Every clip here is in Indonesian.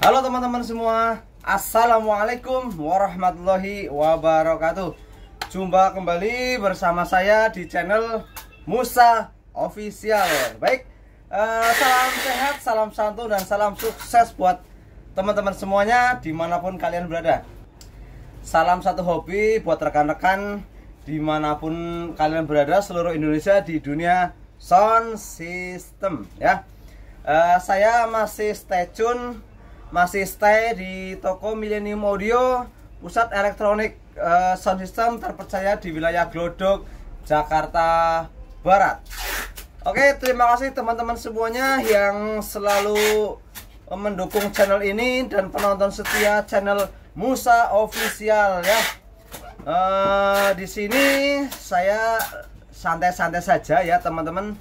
Halo teman-teman semua Assalamualaikum warahmatullahi wabarakatuh Jumpa kembali bersama saya di channel Musa Official Baik, uh, salam sehat, salam santun, dan salam sukses buat teman-teman semuanya dimanapun kalian berada Salam satu hobi buat rekan-rekan dimanapun kalian berada seluruh Indonesia di dunia sound system ya uh, Saya masih stay tune masih stay di toko Millennium Audio, pusat elektronik uh, sound system terpercaya di wilayah Glodok, Jakarta Barat. Oke, terima kasih teman-teman semuanya yang selalu mendukung channel ini dan penonton setia channel Musa Official ya. Uh, di sini saya santai-santai saja ya teman-teman,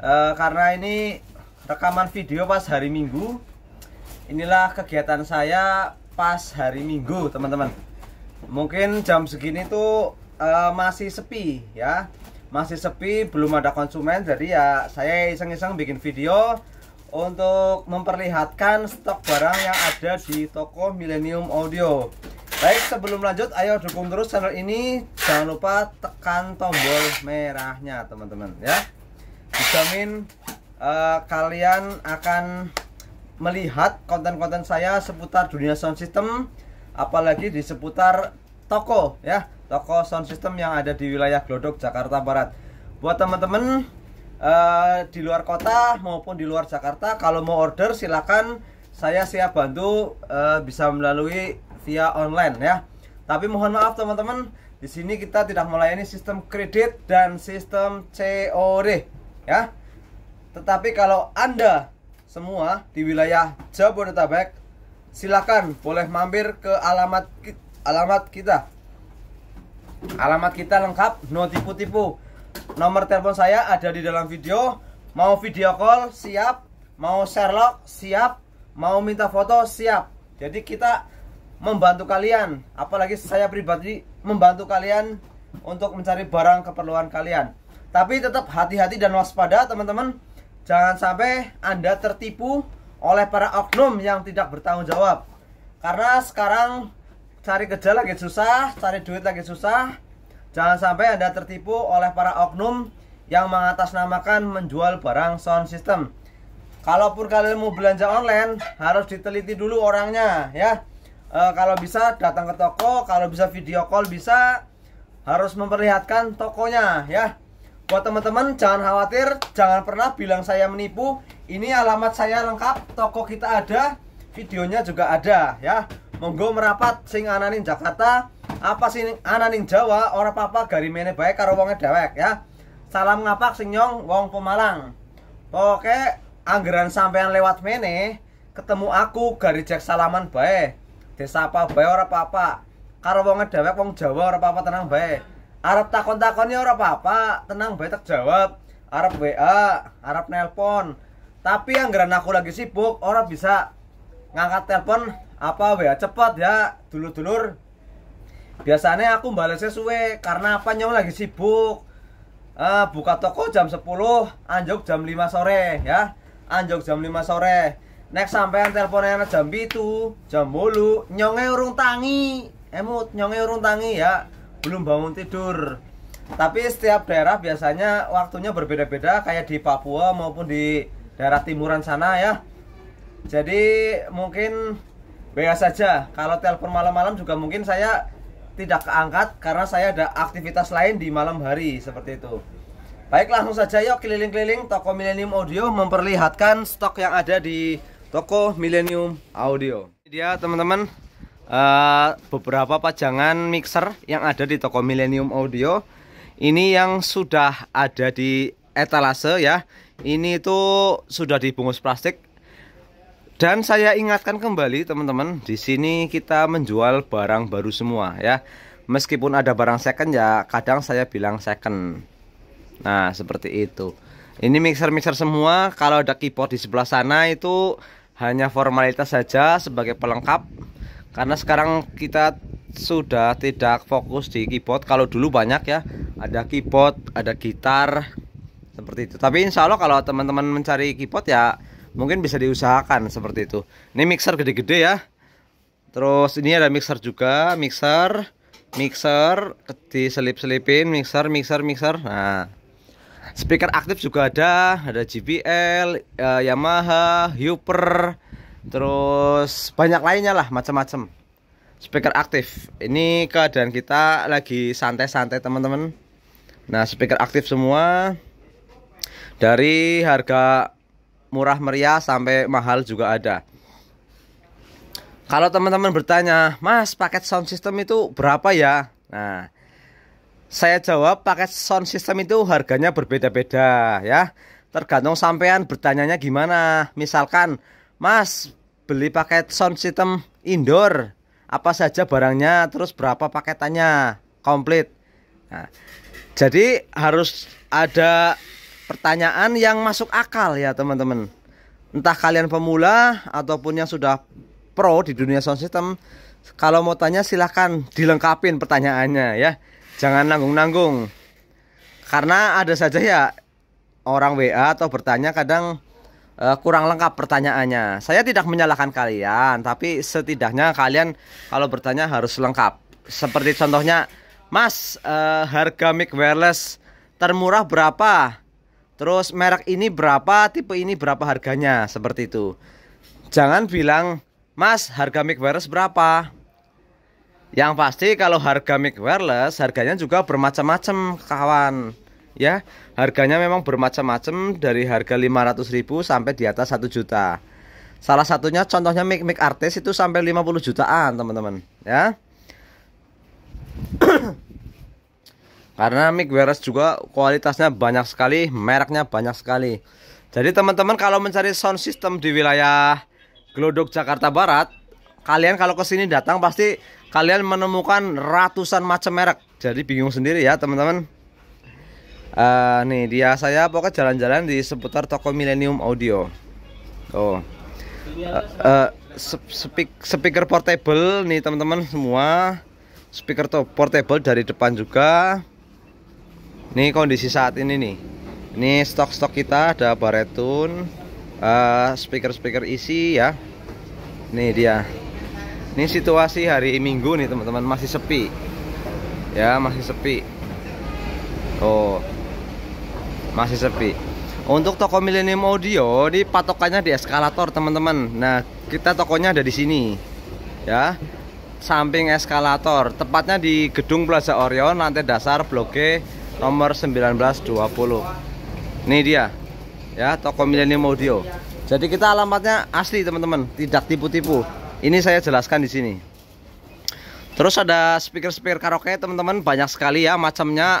uh, karena ini rekaman video pas hari Minggu inilah kegiatan saya pas hari Minggu teman-teman mungkin jam segini tuh uh, masih sepi ya masih sepi belum ada konsumen jadi ya saya iseng-iseng bikin video untuk memperlihatkan stok barang yang ada di toko Millennium Audio baik sebelum lanjut ayo dukung terus channel ini jangan lupa tekan tombol merahnya teman-teman ya dijamin uh, kalian akan melihat konten-konten saya seputar dunia sound system apalagi di seputar toko ya toko sound system yang ada di wilayah Glodok Jakarta Barat buat teman-teman eh, di luar kota maupun di luar Jakarta kalau mau order silakan saya siap bantu eh, bisa melalui via online ya tapi mohon maaf teman-teman di sini kita tidak melayani sistem kredit dan sistem COD ya tetapi kalau anda semua di wilayah Jabodetabek, silakan boleh mampir ke alamat alamat kita. Alamat kita lengkap, no tipu-tipu. Nomor telepon saya ada di dalam video. Mau video call siap, mau Sherlock siap, mau minta foto siap. Jadi kita membantu kalian, apalagi saya pribadi membantu kalian untuk mencari barang keperluan kalian. Tapi tetap hati-hati dan waspada teman-teman. Jangan sampai Anda tertipu oleh para oknum yang tidak bertanggung jawab. Karena sekarang cari kerja lagi susah, cari duit lagi susah. Jangan sampai Anda tertipu oleh para oknum yang mengatasnamakan menjual barang sound system. Kalaupun kalian mau belanja online, harus diteliti dulu orangnya ya. E, kalau bisa datang ke toko, kalau bisa video call bisa harus memperlihatkan tokonya ya. Buat teman-teman jangan khawatir, jangan pernah bilang saya menipu. Ini alamat saya lengkap, toko kita ada, videonya juga ada ya. Monggo merapat sing ananing Jakarta, apa sih ananing Jawa, ora papa mene baik karo wonge dewek ya. Salam ngapak sing nyong wong Pemalang. Oke, anggaran sampean lewat mene ketemu aku gari garijak salaman baik Desa apa baik orang papa Karo wonge dewek wong Jawa orang papa tenang baik Arab takon-takonnya ora apa-apa, tenang baik tak jawab. Arab WA, Arab nelpon. Tapi yang geran aku lagi sibuk, orang bisa ngangkat telepon apa WA cepat ya, dulu-dulu. Biasanya aku balesnya suwe karena apa nyong lagi sibuk. Uh, buka toko jam 10, anjok jam 5 sore ya. Anjok jam 5 sore. Next sampean teleponnya jam itu, jam bolu, nyonge urung tangi. Emut nyonge urung tangi ya belum bangun tidur tapi setiap daerah biasanya waktunya berbeda-beda kayak di Papua maupun di daerah timuran sana ya jadi mungkin biasa saja kalau telepon malam-malam juga mungkin saya tidak keangkat karena saya ada aktivitas lain di malam hari seperti itu baik langsung saja yuk keliling-keliling toko Millennium Audio memperlihatkan stok yang ada di toko Millennium Audio ini dia teman-teman uh, beberapa pajangan mixer yang ada di toko Millennium Audio. Ini yang sudah ada di etalase ya. Ini itu sudah dibungkus plastik. Dan saya ingatkan kembali teman-teman, di sini kita menjual barang baru semua ya. Meskipun ada barang second ya, kadang saya bilang second. Nah, seperti itu. Ini mixer-mixer semua, kalau ada keyboard di sebelah sana itu hanya formalitas saja sebagai pelengkap karena sekarang kita sudah tidak fokus di keyboard kalau dulu banyak ya ada keyboard ada gitar seperti itu tapi insya Allah kalau teman-teman mencari keyboard ya mungkin bisa diusahakan seperti itu ini mixer gede-gede ya terus ini ada mixer juga mixer mixer selip selipin mixer mixer mixer nah speaker aktif juga ada ada JBL eh, Yamaha Huper terus banyak lainnya lah macam-macam speaker aktif ini keadaan kita lagi santai-santai teman-teman nah speaker aktif semua dari harga murah meriah sampai mahal juga ada kalau teman-teman bertanya mas paket sound system itu berapa ya nah saya jawab paket sound system itu harganya berbeda-beda ya tergantung sampean bertanyanya gimana misalkan Mas, beli paket sound system indoor apa saja barangnya terus berapa paketannya komplit nah, jadi harus ada pertanyaan yang masuk akal ya teman-teman entah kalian pemula ataupun yang sudah pro di dunia sound system kalau mau tanya silahkan dilengkapin pertanyaannya ya jangan nanggung-nanggung karena ada saja ya orang WA atau bertanya kadang Eh, kurang lengkap pertanyaannya. Saya tidak menyalahkan kalian, tapi setidaknya kalian kalau bertanya harus lengkap. Seperti contohnya, Mas, uh, harga mic wireless termurah berapa? Terus merek ini berapa, tipe ini berapa harganya, seperti itu. Jangan bilang, Mas, harga mic wireless berapa? Yang pasti kalau harga mic wireless harganya juga bermacam-macam kawan ya. Harganya memang bermacam-macam dari harga 500.000 sampai di atas 1 juta. Salah satunya contohnya mic mic artis itu sampai 50 jutaan, teman-teman, ya. Karena mic wireless juga kualitasnya banyak sekali, mereknya banyak sekali. Jadi teman-teman kalau mencari sound system di wilayah Glodok Jakarta Barat, kalian kalau ke sini datang pasti kalian menemukan ratusan macam merek. Jadi bingung sendiri ya, teman-teman uh, nih dia saya pokoknya jalan-jalan di seputar toko Millennium Audio oh uh, eh, uh, eh, speak, speaker portable nih teman-teman semua speaker to portable dari depan juga nih kondisi saat ini nih ini stok-stok kita ada baretun uh, speaker-speaker isi ya nih dia ini situasi hari minggu nih teman-teman masih sepi ya masih sepi oh masih sepi. Untuk toko Millennium Audio, di patokannya di eskalator, teman-teman. Nah, kita tokonya ada di sini. Ya. Samping eskalator, tepatnya di Gedung Plaza Orion, lantai dasar Blok G nomor 1920. Ini dia. Ya, toko Millennium Audio. Jadi kita alamatnya asli, teman-teman, tidak tipu-tipu. Ini saya jelaskan di sini. Terus ada speaker-speaker karaoke, teman-teman, banyak sekali ya macamnya,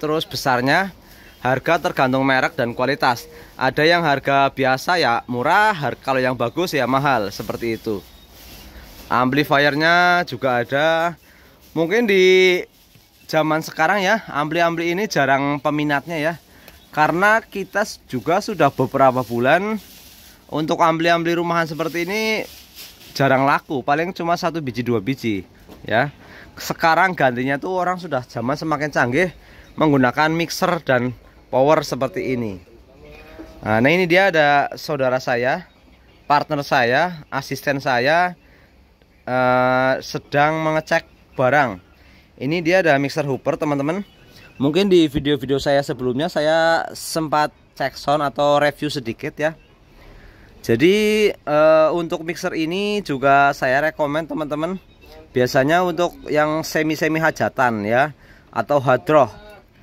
terus besarnya Harga tergantung merek dan kualitas. Ada yang harga biasa ya murah, kalau yang bagus ya mahal, seperti itu. Amplifiernya juga ada. Mungkin di zaman sekarang ya, ampli-ampli ini jarang peminatnya ya. Karena kita juga sudah beberapa bulan untuk ampli-ampli rumahan seperti ini jarang laku, paling cuma satu biji dua biji ya sekarang gantinya tuh orang sudah zaman semakin canggih menggunakan mixer dan power seperti ini nah, nah ini dia ada saudara saya partner saya asisten saya uh, sedang mengecek barang ini dia ada mixer hooper teman-teman mungkin di video-video saya sebelumnya saya sempat cek sound atau review sedikit ya jadi eh, untuk mixer ini juga saya rekomen teman-teman biasanya untuk yang semi-semi hajatan ya atau hadroh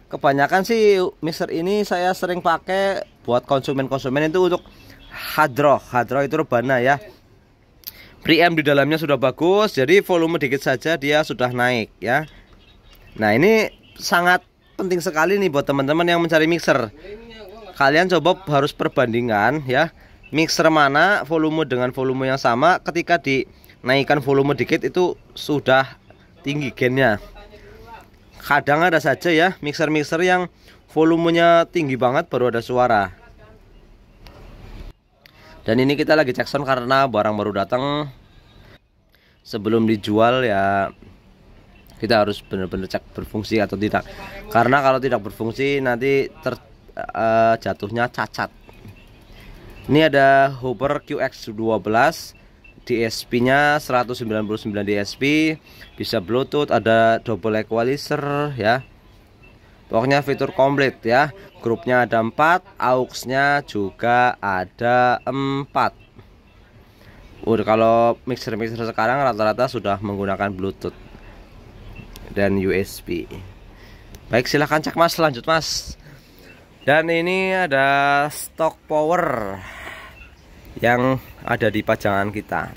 kebanyakan sih mixer ini saya sering pakai buat konsumen-konsumen itu untuk hadroh hadroh itu rebana ya preamp di dalamnya sudah bagus jadi volume dikit saja dia sudah naik ya nah ini sangat penting sekali nih buat teman-teman yang mencari mixer kalian coba harus perbandingan ya mixer mana volume dengan volume yang sama ketika dinaikkan volume dikit itu sudah tinggi gennya kadang ada saja ya mixer-mixer yang volumenya tinggi banget baru ada suara dan ini kita lagi cek sound karena barang baru datang sebelum dijual ya kita harus benar-benar cek berfungsi atau tidak karena kalau tidak berfungsi nanti ter, uh, jatuhnya cacat ini ada Hooper QX12 DSP-nya 199 DSP, bisa Bluetooth, ada double equalizer ya. Pokoknya fitur komplit ya. Grupnya ada 4, aux-nya juga ada 4. Udah kalau mixer-mixer sekarang rata-rata sudah menggunakan Bluetooth dan USB. Baik, silahkan cek Mas, lanjut Mas. Dan ini ada stock power yang ada di pajangan kita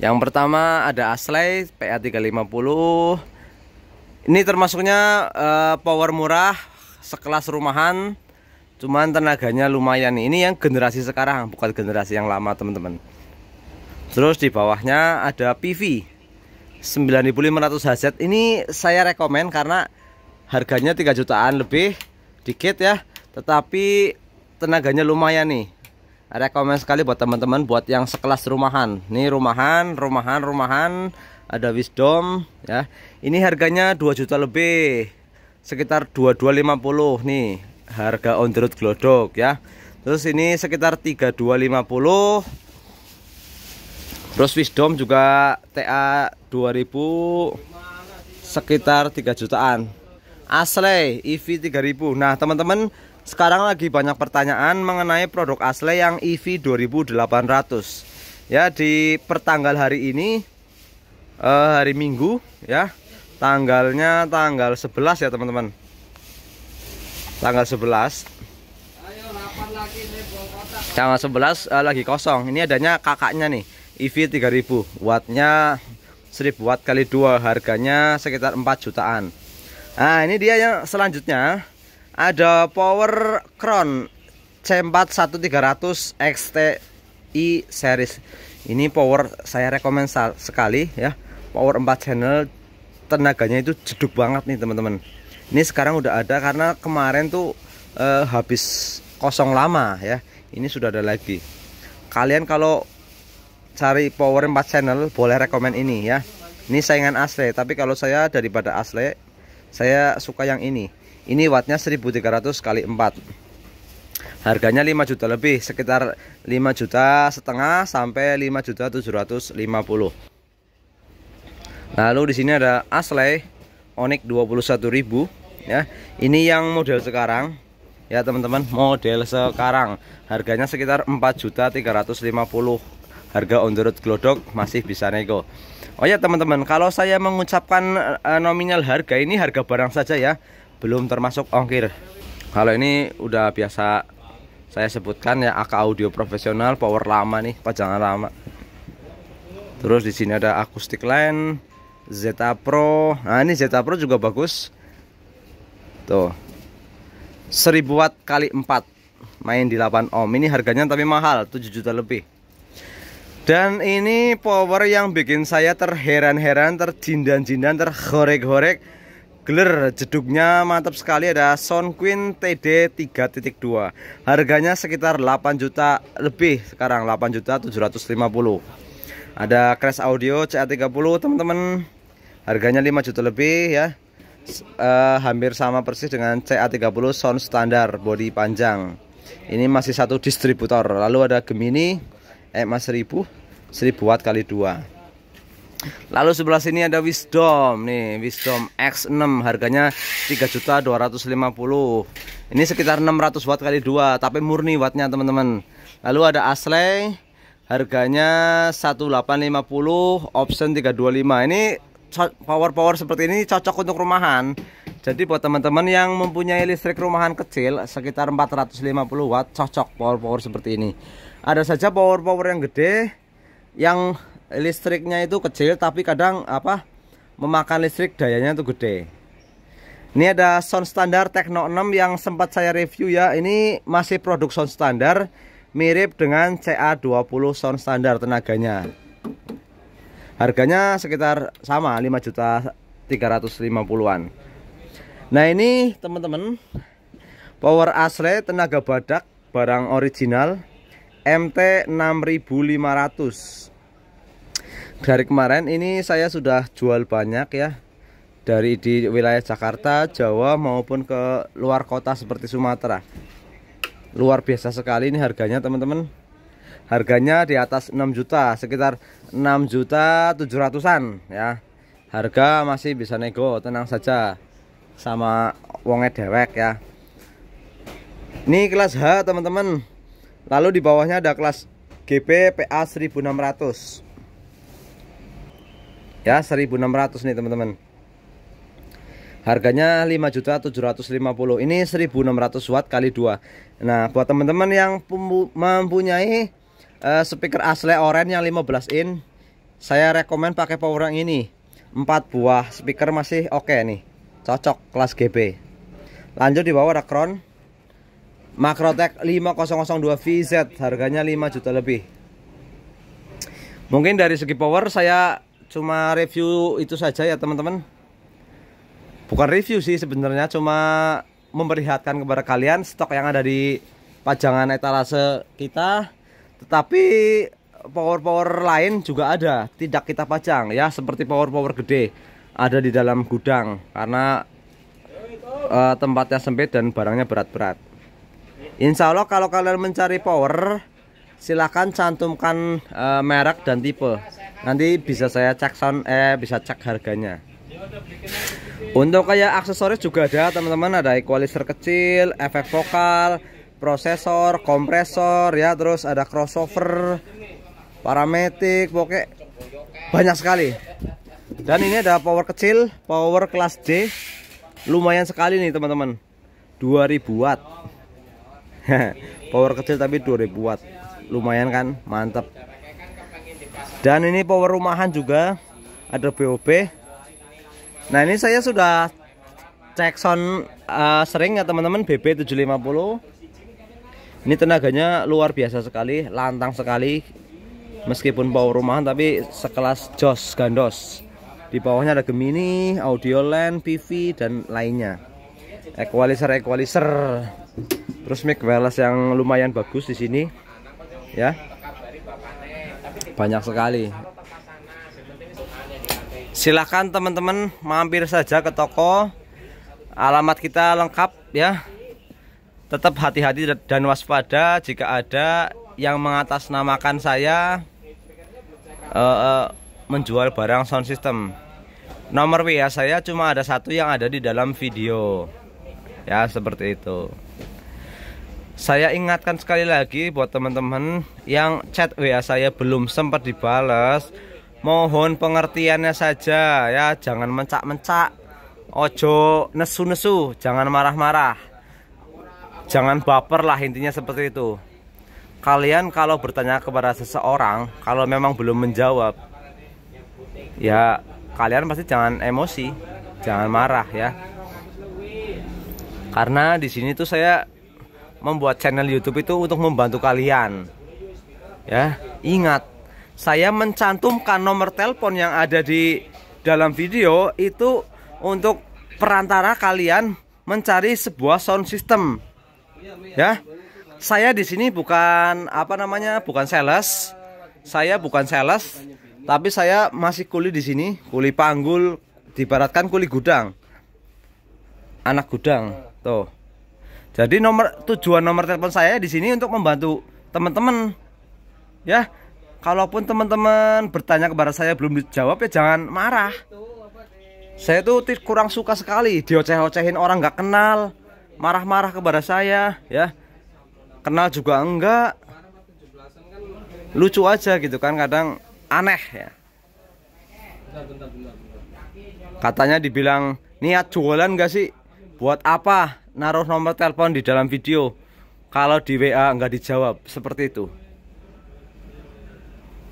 yang pertama ada Asley PA350 ini termasuknya uh, power murah sekelas rumahan cuman tenaganya lumayan ini yang generasi sekarang bukan generasi yang lama teman-teman terus di bawahnya ada PV 9500 HZ ini saya rekomen karena harganya 3 jutaan lebih dikit ya tetapi tenaganya lumayan nih rekomen sekali buat teman-teman buat yang sekelas rumahan nih rumahan rumahan rumahan ada wisdom ya ini harganya 2 juta lebih sekitar 2250 nih harga on the road glodok ya terus ini sekitar 3250 terus wisdom juga TA 2000 sekitar 3 jutaan asli EV 3000 nah teman-teman sekarang lagi banyak pertanyaan mengenai produk asli yang EV 2800. Ya, di pertanggal hari ini eh, hari Minggu ya. Tanggalnya tanggal 11 ya, teman-teman. Tanggal 11. Tanggal 11 eh, lagi kosong. Ini adanya kakaknya nih, EV 3000. Wattnya 1000 watt kali 2, harganya sekitar 4 jutaan. Nah, ini dia yang selanjutnya ada power crown C4 1300 XTi series ini power saya rekomen sekali ya power 4 channel tenaganya itu jeduk banget nih teman-teman ini sekarang udah ada karena kemarin tuh eh, habis kosong lama ya ini sudah ada lagi kalian kalau cari power 4 channel boleh rekomend ini ya ini saingan asli tapi kalau saya daripada asli saya suka yang ini ini wattnya 1300 kali 4 Harganya 5 juta lebih Sekitar 5 juta setengah sampai 5 juta 750 Lalu di sini ada Asley Onyx 21.000 ya. Ini yang model sekarang ya teman-teman model sekarang harganya sekitar 4 juta 350 harga on the road glodok masih bisa nego oh ya teman-teman kalau saya mengucapkan eh, nominal harga ini harga barang saja ya belum termasuk ongkir kalau ini udah biasa saya sebutkan ya AK audio profesional power lama nih pajangan lama terus di sini ada akustik line Zeta Pro nah ini Zeta Pro juga bagus tuh 1000 watt kali 4 main di 8 ohm ini harganya tapi mahal 7 juta lebih dan ini power yang bikin saya terheran-heran terjindan-jindan terhorek-horek Gler jeduknya mantap sekali ada Sound Queen TD 3.2 Harganya sekitar 8 juta lebih sekarang 8 juta 750 Ada Crash Audio CA30 teman-teman Harganya 5 juta lebih ya uh, Hampir sama persis dengan CA30 sound standar body panjang Ini masih satu distributor Lalu ada Gemini EMA 1000 1000 watt kali 2 Lalu sebelah sini ada Wisdom nih, Wisdom X6 harganya 3.250. Ini sekitar 600 watt kali 2, tapi murni wattnya teman-teman. Lalu ada Asley harganya 1850, option 325. Ini power-power seperti ini cocok untuk rumahan. Jadi buat teman-teman yang mempunyai listrik rumahan kecil sekitar 450 watt cocok power-power seperti ini. Ada saja power-power yang gede yang listriknya itu kecil tapi kadang apa memakan listrik dayanya itu gede ini ada sound standar Tekno 6 yang sempat saya review ya ini masih produk sound standar mirip dengan CA20 sound standar tenaganya harganya sekitar sama 5 juta 350-an nah ini teman-teman power asli tenaga badak barang original MT 6500 dari kemarin ini saya sudah jual banyak ya dari di wilayah Jakarta, Jawa maupun ke luar kota seperti Sumatera. Luar biasa sekali ini harganya teman-teman. Harganya di atas 6 juta, sekitar 6 juta 700-an ya. Harga masih bisa nego, tenang saja. Sama wonge dewek ya. Ini kelas H teman-teman. Lalu di bawahnya ada kelas GP PA 1600 ya 1600 nih teman-teman harganya 5.750 ini 1600 watt kali 2 nah buat teman-teman yang mempunyai uh, speaker asli orange yang 15 in saya rekomen pakai power yang ini 4 buah speaker masih oke okay nih cocok kelas GB lanjut di bawah ada crown Makrotek 5002 VZ harganya 5 juta lebih mungkin dari segi power saya cuma review itu saja ya teman-teman bukan review sih sebenarnya cuma memperlihatkan kepada kalian stok yang ada di pajangan etalase kita tetapi power-power lain juga ada tidak kita pajang ya seperti power-power gede ada di dalam gudang karena uh, tempatnya sempit dan barangnya berat-berat Insya Allah kalau kalian mencari power silahkan cantumkan uh, merek dan tipe nanti bisa saya cek sound eh bisa cek harganya untuk kayak aksesoris juga ada teman-teman ada equalizer kecil efek vokal prosesor kompresor ya terus ada crossover parametik pokoknya banyak sekali dan ini ada power kecil power kelas J lumayan sekali nih teman-teman 2000 watt power kecil tapi 2000 watt lumayan kan mantap dan ini power rumahan juga ada BOP. nah ini saya sudah cek sound uh, sering ya teman-teman BB 750 ini tenaganya luar biasa sekali lantang sekali meskipun power rumahan tapi sekelas jos gandos di bawahnya ada Gemini, audio land, PV dan lainnya equalizer equalizer terus mic wireless yang lumayan bagus di sini ya banyak sekali silahkan teman-teman mampir saja ke toko alamat kita lengkap ya tetap hati-hati dan waspada jika ada yang mengatasnamakan saya uh, uh, menjual barang sound system nomor WA saya cuma ada satu yang ada di dalam video ya seperti itu saya ingatkan sekali lagi buat teman-teman yang chat WA saya belum sempat dibalas, mohon pengertiannya saja ya, jangan mencak-mencak. Ojo nesu-nesu, jangan marah-marah. Jangan baper lah intinya seperti itu. Kalian kalau bertanya kepada seseorang, kalau memang belum menjawab, ya kalian pasti jangan emosi, jangan marah ya. Karena di sini tuh saya membuat channel YouTube itu untuk membantu kalian. Ya, ingat, saya mencantumkan nomor telepon yang ada di dalam video itu untuk perantara kalian mencari sebuah sound system. Ya. Saya di sini bukan apa namanya? bukan sales. Saya bukan sales, tapi saya masih kuli di sini, kuli panggul, dibaratkan kuli gudang. Anak gudang, tuh. Jadi nomor tujuan nomor telepon saya di sini untuk membantu teman-teman. Ya, kalaupun teman-teman bertanya kepada saya belum dijawab ya jangan marah. Saya tuh kurang suka sekali dioceh-ocehin orang nggak kenal, marah-marah kepada saya, ya. Kenal juga enggak. Lucu aja gitu kan kadang aneh ya. Katanya dibilang niat jualan gak sih? Buat apa? naruh nomor telepon di dalam video kalau di WA nggak dijawab seperti itu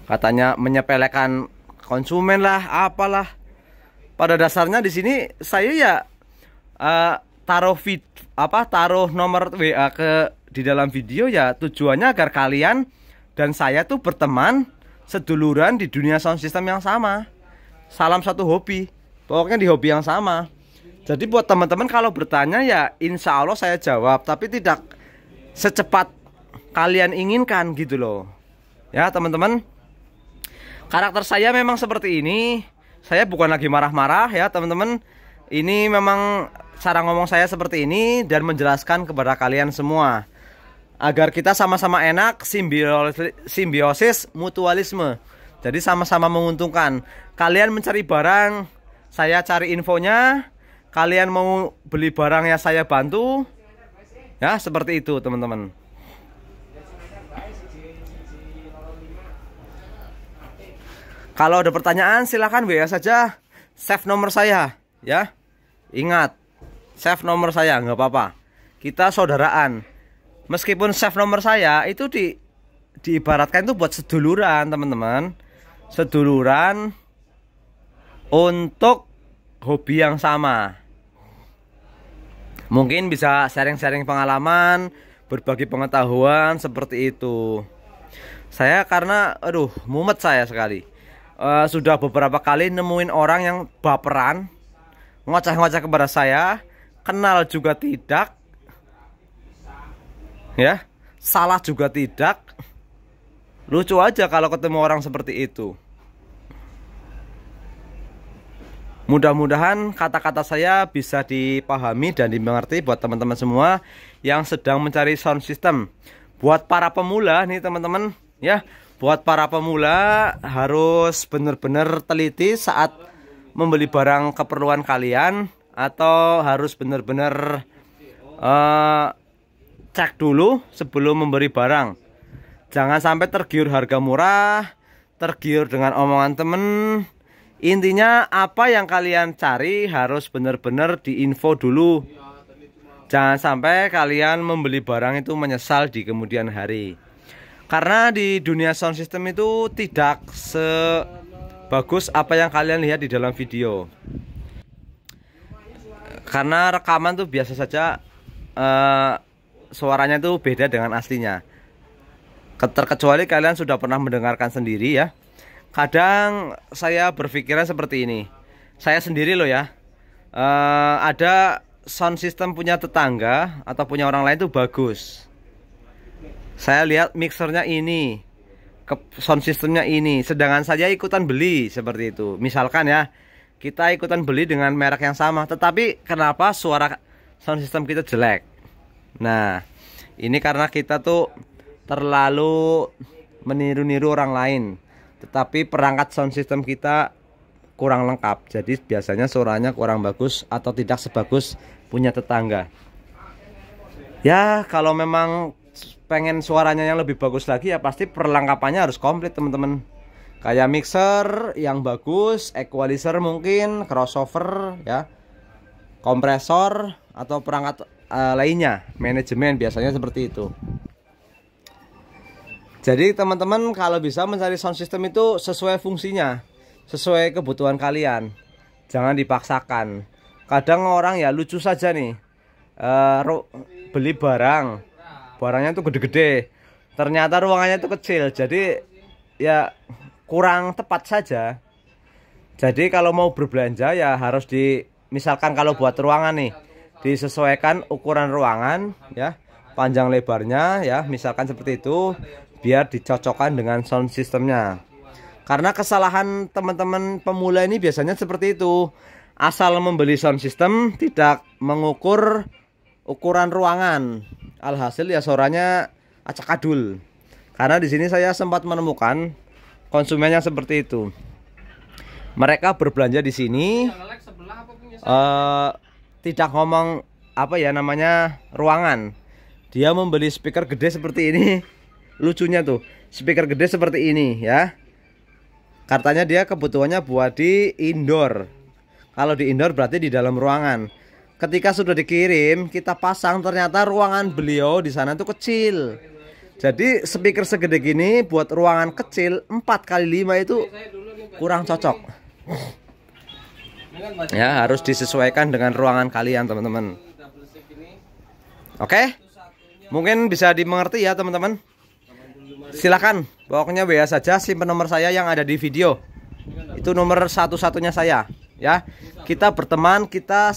katanya menyepelekan konsumen lah apalah pada dasarnya di sini saya ya uh, taruh vid apa taruh nomor WA ke di dalam video ya tujuannya agar kalian dan saya tuh berteman seduluran di dunia sound system yang sama salam satu hobi pokoknya di hobi yang sama jadi buat teman-teman kalau bertanya ya insya Allah saya jawab Tapi tidak secepat kalian inginkan gitu loh Ya teman-teman Karakter saya memang seperti ini Saya bukan lagi marah-marah ya teman-teman Ini memang cara ngomong saya seperti ini Dan menjelaskan kepada kalian semua Agar kita sama-sama enak simbiosis, simbiosis mutualisme Jadi sama-sama menguntungkan Kalian mencari barang Saya cari infonya kalian mau beli barang ya saya bantu ya seperti itu teman-teman kalau ada pertanyaan silahkan WA saja save nomor saya ya ingat save nomor saya nggak apa-apa kita saudaraan meskipun save nomor saya itu di diibaratkan itu buat seduluran teman-teman seduluran untuk hobi yang sama mungkin bisa sharing-sharing pengalaman berbagi pengetahuan seperti itu saya karena aduh mumet saya sekali uh, sudah beberapa kali nemuin orang yang baperan ngoceh-ngoceh kepada saya kenal juga tidak ya salah juga tidak lucu aja kalau ketemu orang seperti itu Mudah-mudahan kata-kata saya bisa dipahami dan dimengerti buat teman-teman semua yang sedang mencari sound system. Buat para pemula nih teman-teman, ya. Buat para pemula harus benar-benar teliti saat membeli barang keperluan kalian atau harus benar-benar uh, cek dulu sebelum memberi barang. Jangan sampai tergiur harga murah, tergiur dengan omongan teman-teman. Intinya apa yang kalian cari harus benar-benar diinfo dulu. Jangan sampai kalian membeli barang itu menyesal di kemudian hari. Karena di dunia sound system itu tidak sebagus apa yang kalian lihat di dalam video. Karena rekaman tuh biasa saja uh, suaranya itu beda dengan aslinya. Terkecuali kalian sudah pernah mendengarkan sendiri ya kadang saya berpikiran seperti ini saya sendiri loh ya uh, ada sound system punya tetangga atau punya orang lain itu bagus saya lihat mixernya ini sound systemnya ini sedangkan saya ikutan beli seperti itu misalkan ya kita ikutan beli dengan merek yang sama tetapi kenapa suara sound system kita jelek nah ini karena kita tuh terlalu meniru-niru orang lain tetapi perangkat sound system kita kurang lengkap jadi biasanya suaranya kurang bagus atau tidak sebagus punya tetangga ya kalau memang pengen suaranya yang lebih bagus lagi ya pasti perlengkapannya harus komplit teman-teman kayak mixer yang bagus equalizer mungkin crossover ya kompresor atau perangkat uh, lainnya manajemen biasanya seperti itu jadi teman-teman kalau bisa mencari sound system itu sesuai fungsinya, sesuai kebutuhan kalian. Jangan dipaksakan. Kadang orang ya lucu saja nih. Uh, beli barang, barangnya tuh gede-gede. Ternyata ruangannya tuh kecil. Jadi ya kurang tepat saja. Jadi kalau mau berbelanja ya harus di misalkan kalau buat ruangan nih disesuaikan ukuran ruangan ya, panjang lebarnya ya, misalkan seperti itu biar dicocokkan dengan sound systemnya karena kesalahan teman-teman pemula ini biasanya seperti itu asal membeli sound system tidak mengukur ukuran ruangan alhasil ya suaranya acak adul karena di sini saya sempat menemukan konsumennya seperti itu mereka berbelanja di sini uh, tidak ngomong apa ya namanya ruangan dia membeli speaker gede seperti ini lucunya tuh speaker gede seperti ini ya katanya dia kebutuhannya buat di indoor kalau di indoor berarti di dalam ruangan ketika sudah dikirim kita pasang ternyata ruangan beliau di sana tuh kecil jadi speaker segede gini buat ruangan kecil 4 kali 5 itu kurang cocok ya harus disesuaikan dengan ruangan kalian teman-teman oke okay? mungkin bisa dimengerti ya teman-teman silahkan pokoknya biasa saja simpan nomor saya yang ada di video itu nomor satu-satunya saya ya kita berteman kita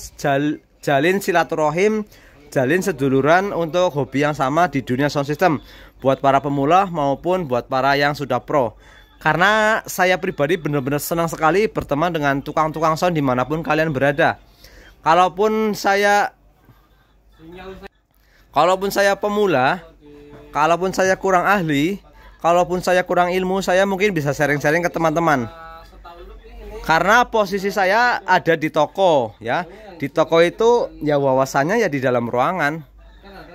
jalin silaturahim jalin seduluran untuk hobi yang sama di dunia sound system buat para pemula maupun buat para yang sudah pro karena saya pribadi benar-benar senang sekali berteman dengan tukang-tukang sound dimanapun kalian berada kalaupun saya kalaupun saya pemula Kalaupun saya kurang ahli, kalaupun saya kurang ilmu, saya mungkin bisa sharing-sharing ke teman-teman. Karena posisi saya ada di toko, ya. Di toko itu ya wawasannya ya di dalam ruangan.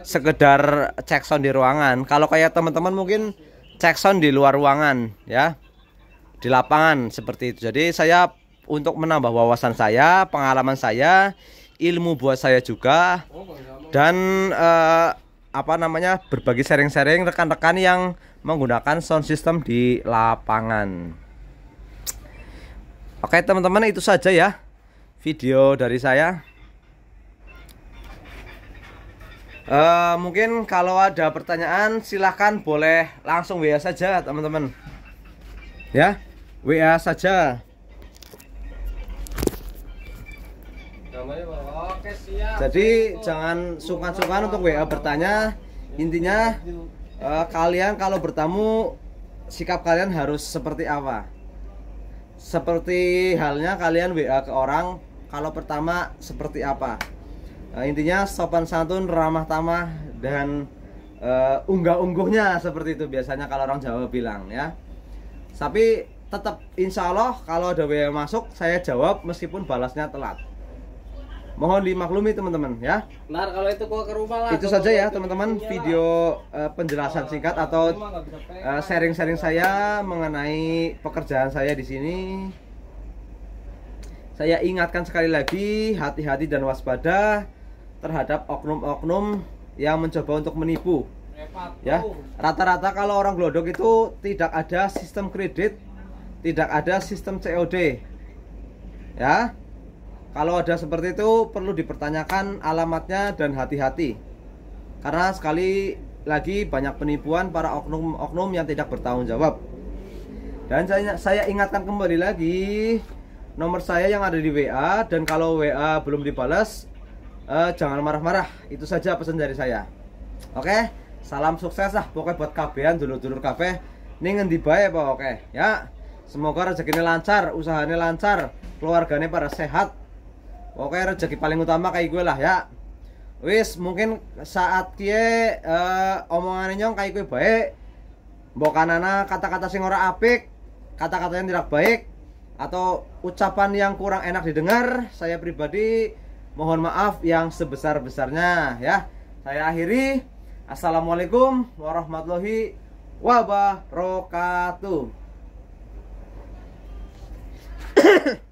Sekedar cek sound di ruangan. Kalau kayak teman-teman mungkin cek sound di luar ruangan, ya. Di lapangan seperti itu. Jadi saya untuk menambah wawasan saya, pengalaman saya, ilmu buat saya juga dan uh, apa namanya berbagi sharing-sharing rekan-rekan yang menggunakan sound system di lapangan. Oke teman-teman itu saja ya video dari saya. Uh, mungkin kalau ada pertanyaan silahkan boleh langsung WA saja teman-teman. Ya WA saja. Jadi jangan sungkan-sungkan untuk WA bertanya. Intinya eh, kalian kalau bertamu sikap kalian harus seperti apa? Seperti halnya kalian WA ke orang kalau pertama seperti apa? Nah, intinya sopan santun, ramah tamah dan eh, unggah-ungguhnya seperti itu biasanya kalau orang Jawa bilang ya. Tapi tetap insya Allah kalau ada WA masuk saya jawab meskipun balasnya telat mohon dimaklumi teman-teman ya benar kalau itu gua ke rumah lah itu saja ya teman-teman video uh, penjelasan singkat atau eh, sharing-sharing saya mengenai pekerjaan saya di sini saya ingatkan sekali lagi hati-hati dan waspada terhadap oknum-oknum yang mencoba untuk menipu ya rata-rata kalau orang glodok itu tidak ada sistem kredit tidak ada sistem COD ya kalau ada seperti itu perlu dipertanyakan alamatnya dan hati-hati. Karena sekali lagi banyak penipuan para oknum-oknum yang tidak bertanggung jawab. Dan saya, saya ingatkan kembali lagi nomor saya yang ada di WA dan kalau WA belum dibalas eh, jangan marah-marah. Itu saja pesan dari saya. Oke, salam sukses lah pokoknya buat kafean dulur-dulur kafe Ini ngendi baik pokoknya ya. Semoga rezekinya lancar, usahanya lancar, keluarganya pada sehat, Oke rezeki paling utama kayak gue lah ya wis mungkin saat kie uh, eh, omongan nyong kayak gue baik bukan bokanana kata-kata sing ora apik kata-kata yang tidak baik atau ucapan yang kurang enak didengar saya pribadi mohon maaf yang sebesar-besarnya ya saya akhiri assalamualaikum warahmatullahi wabarakatuh